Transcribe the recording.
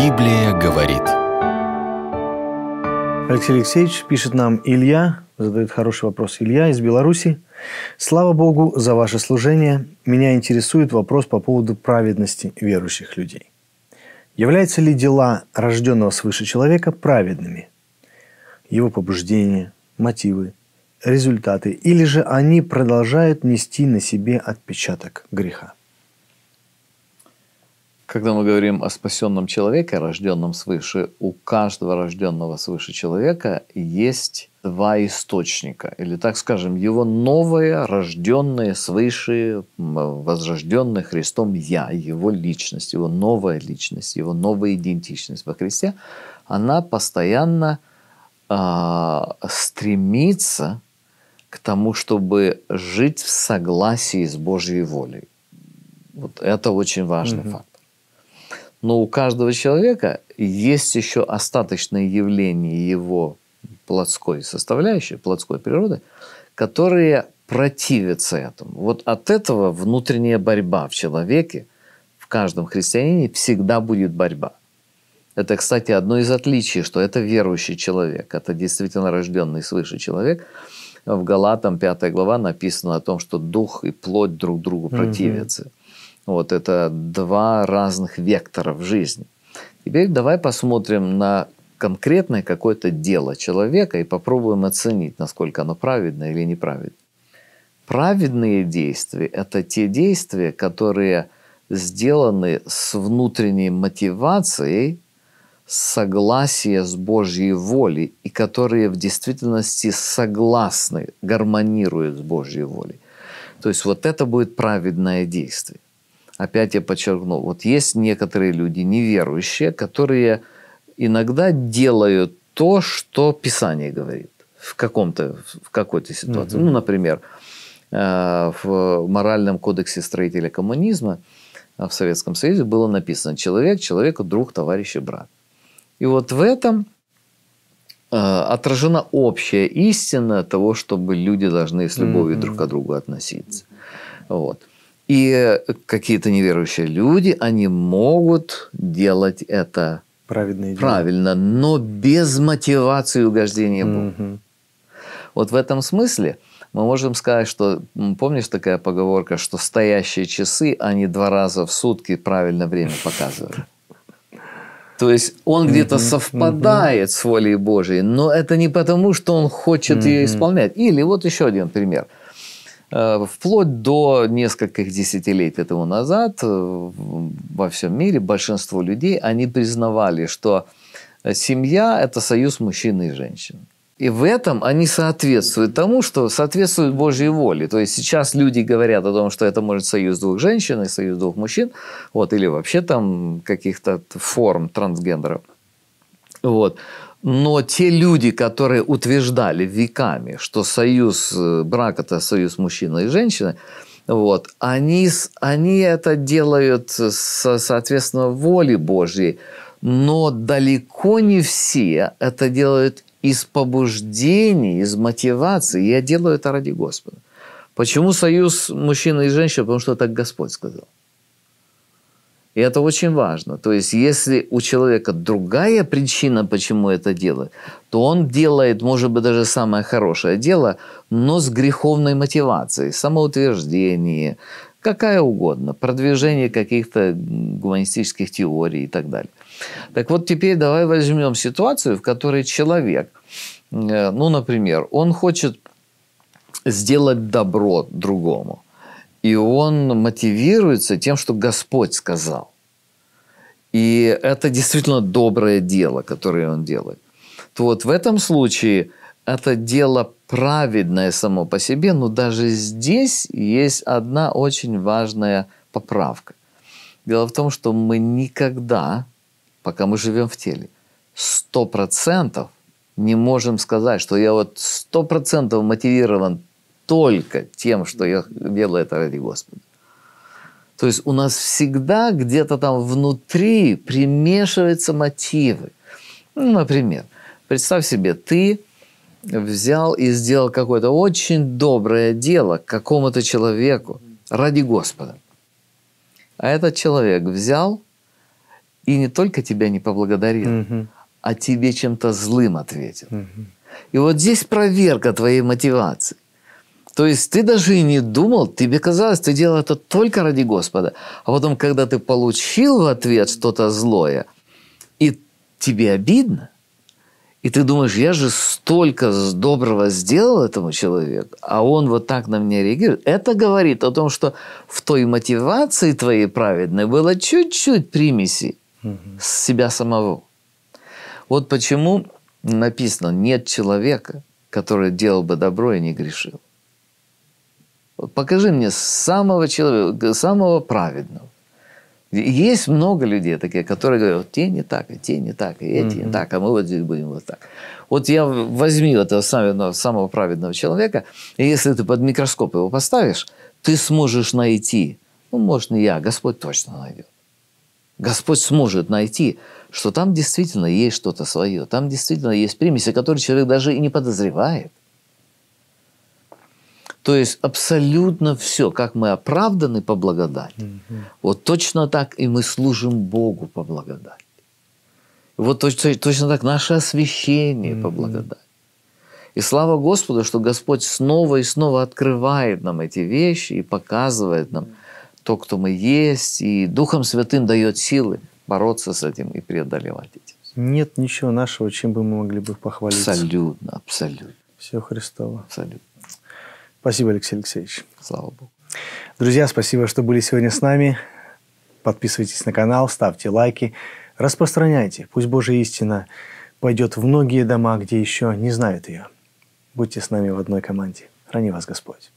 Библия говорит. Алексей Алексеевич пишет нам Илья, задает хороший вопрос. Илья из Беларуси. Слава Богу за ваше служение. Меня интересует вопрос по поводу праведности верующих людей. Являются ли дела рожденного свыше человека праведными? Его побуждения, мотивы, результаты, или же они продолжают нести на себе отпечаток греха? Когда мы говорим о спасенном человеке, рожденном свыше, у каждого рожденного свыше человека есть два источника, или, так скажем, его новое, рожденное свыше, возрожденное Христом «я», его личность, его новая личность, его новая идентичность во Христе, она постоянно э, стремится к тому, чтобы жить в согласии с Божьей волей. Вот это очень важный угу. факт. Но у каждого человека есть еще остаточные явления его плотской составляющей, плотской природы, которые противятся этому. Вот от этого внутренняя борьба в человеке, в каждом христианине всегда будет борьба. Это, кстати, одно из отличий, что это верующий человек, это действительно рожденный свыше человек. В Галатам 5 глава написано о том, что дух и плоть друг другу противятся. Mm-hmm. Вот это два разных вектора в жизни. Теперь давай посмотрим на конкретное какое-то дело человека и попробуем оценить, насколько оно праведно или неправедно. Праведные действия – это те действия, которые сделаны с внутренней мотивацией согласия с Божьей волей и которые в действительности согласны, гармонируют с Божьей волей. То есть вот это будет праведное действие опять я подчеркну, вот есть некоторые люди неверующие, которые иногда делают то, что Писание говорит в каком-то в какой-то ситуации. Угу. Ну, например, э, в моральном кодексе строителя коммунизма э, в Советском Союзе было написано «человек, человеку друг, товарищ и брат». И вот в этом э, отражена общая истина того, чтобы люди должны с любовью mm-hmm. друг к другу относиться. Вот. И какие-то неверующие люди, они могут делать это правильно, но без мотивации угождения Богу. Угу. Вот в этом смысле мы можем сказать, что, помнишь такая поговорка, что стоящие часы, они два раза в сутки правильно время показывают. То есть он mm-hmm. где-то совпадает mm-hmm. с волей Божией, но это не потому, что он хочет mm-hmm. ее исполнять. Или вот еще один пример – Э, вплоть до нескольких десятилетий тому назад э, во всем мире большинство людей, они признавали, что э, семья – это союз мужчины и женщины. И в этом они соответствуют тому, что соответствует Божьей воле. То есть сейчас люди говорят о том, что это может союз двух женщин и союз двух мужчин, вот, или вообще там каких-то форм трансгендеров. Вот. Но те люди, которые утверждали веками, что союз э, брак – это союз мужчины и женщины, вот, они, они это делают, со, соответственно, воле Божьей, но далеко не все это делают из побуждений, из мотивации. Я делаю это ради Господа. Почему союз мужчины и женщины? Потому что так Господь сказал. И это очень важно. То есть, если у человека другая причина, почему это делает, то он делает, может быть, даже самое хорошее дело, но с греховной мотивацией, самоутверждение, какая угодно, продвижение каких-то гуманистических теорий и так далее. Так вот, теперь давай возьмем ситуацию, в которой человек, э, ну, например, он хочет сделать добро другому – и он мотивируется тем, что Господь сказал. И это действительно доброе дело, которое он делает. То вот в этом случае это дело праведное само по себе, но даже здесь есть одна очень важная поправка. Дело в том, что мы никогда, пока мы живем в теле, сто процентов не можем сказать, что я вот сто процентов мотивирован только тем, что я делаю это ради Господа. То есть у нас всегда где-то там внутри примешиваются мотивы. Ну, например, представь себе, ты взял и сделал какое-то очень доброе дело какому-то человеку ради Господа. А этот человек взял и не только тебя не поблагодарил, угу. а тебе чем-то злым ответил. Угу. И вот здесь проверка твоей мотивации. То есть ты даже и не думал, тебе казалось, ты делал это только ради Господа. А потом, когда ты получил в ответ что-то злое, и тебе обидно, и ты думаешь, я же столько доброго сделал этому человеку, а он вот так на меня реагирует. Это говорит о том, что в той мотивации твоей праведной было чуть-чуть примеси угу. с себя самого. Вот почему написано, нет человека, который делал бы добро и не грешил покажи мне самого человека, самого праведного. Есть много людей такие, которые говорят, те не так, и те не так, и эти mm-hmm. не так, а мы вот здесь будем вот так. Вот я возьми этого самого, ну, самого праведного человека, и если ты под микроскоп его поставишь, ты сможешь найти, ну, может, не я, а Господь точно найдет. Господь сможет найти, что там действительно есть что-то свое, там действительно есть примеси, которые человек даже и не подозревает. То есть абсолютно все, как мы оправданы по благодати, mm-hmm. вот точно так и мы служим Богу по благодати. Вот точно, точно так наше освящение mm-hmm. по благодати. И слава Господу, что Господь снова и снова открывает нам эти вещи и показывает нам то, кто мы есть, и Духом Святым дает силы бороться с этим и преодолевать эти. Нет ничего нашего, чем бы мы могли бы похвалиться. Абсолютно, абсолютно. Все Христово. Абсолютно. Спасибо, Алексей Алексеевич. Слава Богу. Друзья, спасибо, что были сегодня с нами. Подписывайтесь на канал, ставьте лайки, распространяйте. Пусть Божья истина пойдет в многие дома, где еще не знают ее. Будьте с нами в одной команде. Храни вас Господь.